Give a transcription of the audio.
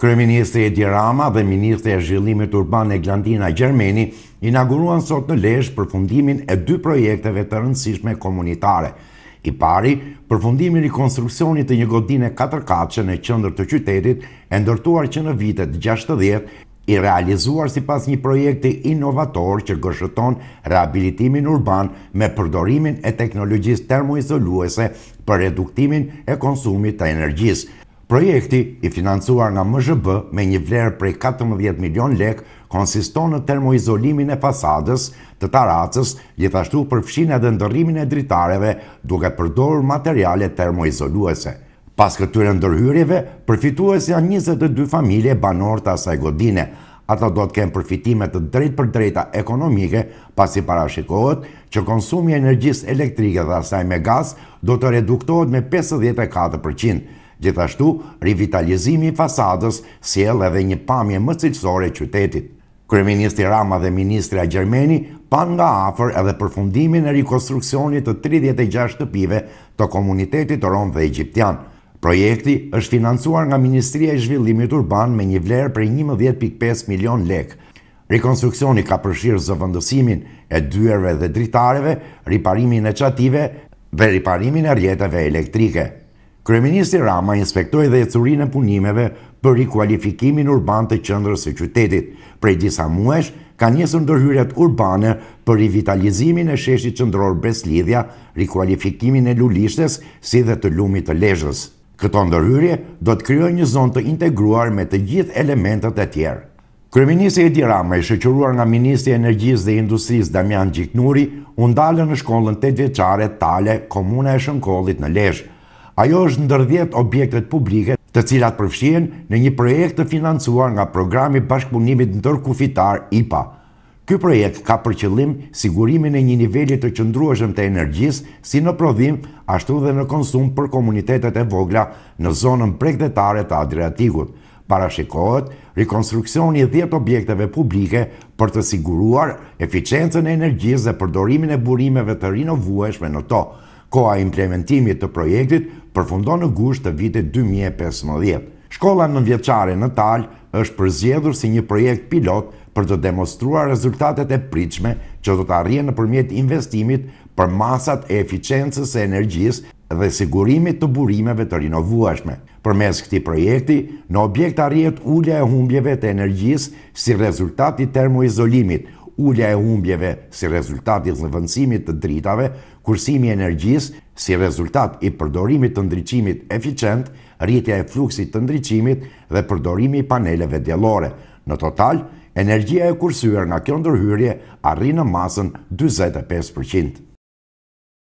Kryeministri Edi Rama dhe ministri e zhvillimit urban Eglantina Gjermeni inauguruan sot në Lezhë përfundimin e dy projekteve të rëndësishme komunitare. I pari, përfundimi i konstruksionit të një godine katërkatëshe në qendër të qytetit, e ndërtuar që në vitet 60 i realizuar si pas një projekti inovator që gëshëton rehabilitimin urban me përdorimin e teknologjisë termoizoluese për reduktimin e konsumit të energjisë. Projekti, i financuar nga MZB me një vlerë prej 14 milion lek, konsiston në termoizolimin e fasadës të taracës, gjithashtu përfshin edhe ndërrimin e dritareve duke përdorë materiale termoizoluese. Pas këtyre ndërhyrjeve, përfitues janë 22 familje banor të asaj godine. Ata do të kenë përfitimet të drejt për drejta ekonomike, pas i parashikohet që konsumi energjis elektrike dhe asaj me gaz do të reduktohet me 54%. Gjithashtu, rivitalizimi i fasadës siel edhe një pamje më cilësore qytetit. Kryeministri Rama dhe ministrja Gjermeni pan nga afër edhe përfundimin e rikonstruksionit të 36 shtëpive të komunitetit të Rom dhe Egyptian. Projekti është financuar nga Ministria e Zhvillimit Urban me një vlerë për 11.5 milion lek. Rekonstruksioni ka përshirë zëvëndësimin e dyerve dhe dritareve, riparimin e qative dhe riparimin e rjetëve elektrike. Kryeministri Rama inspektoj dhe ecurinë e punimeve për rikualifikimin urban të qendrës së qytetit. Prej disa muajsh kanë nisur ndërhyrjet urbane për rivitalizimin e sheshit qendror Breslidhja, rikualifikimin e Lulishtes si dhe të Lumit të Lezhës. Këto ndërhyrje do të kryoj një zonë të integruar me të gjithë elementët e tjerë. Kryeministri Edi Rama, i shoqëruar nga Ministri i Energjisë dhe Industrisë Damian Gjiknuri, u ndalën në shkollën 8 vjeçare Tale, komuna e Shënkollit në Lezhë ajo është ndërdhjet objektet publike të cilat përfshien në një projekt të financuar nga programi bashkëpunimit ndërkufitar IPA. Ky projekt ka për qëllim sigurimin e një niveli të qëndrueshëm të energjisë si në prodhim, ashtu dhe në konsum për komunitetet e vogla në zonën bregdetare të Adriatikut. Parashikohet i 10 objekteve publike për të siguruar eficiencën e energjisë dhe përdorimin e burimeve të rinovueshme në to. Koa implementimit të projektit përfundon në gusht të vitit 2015. Shkolla në vjeqare në talë është përzjedhur si një projekt pilot për të demonstruar rezultatet e pritshme që do të arrije në përmjet investimit për masat e eficiencës e energjis dhe sigurimit të burimeve të rinovuashme. Për mes këti projekti, në objekt arrijet ullja e humbjeve të energjis si rezultati termoizolimit, ullja e humbjeve si rezultat i zëvëndësimit të dritave, kursimi energjis si rezultat i përdorimit të ndryqimit eficient, rritja e fluksit të ndryqimit dhe përdorimi i paneleve djelore. Në total, energjia e kursuar nga kjo ndërhyrje arri në masën 25%.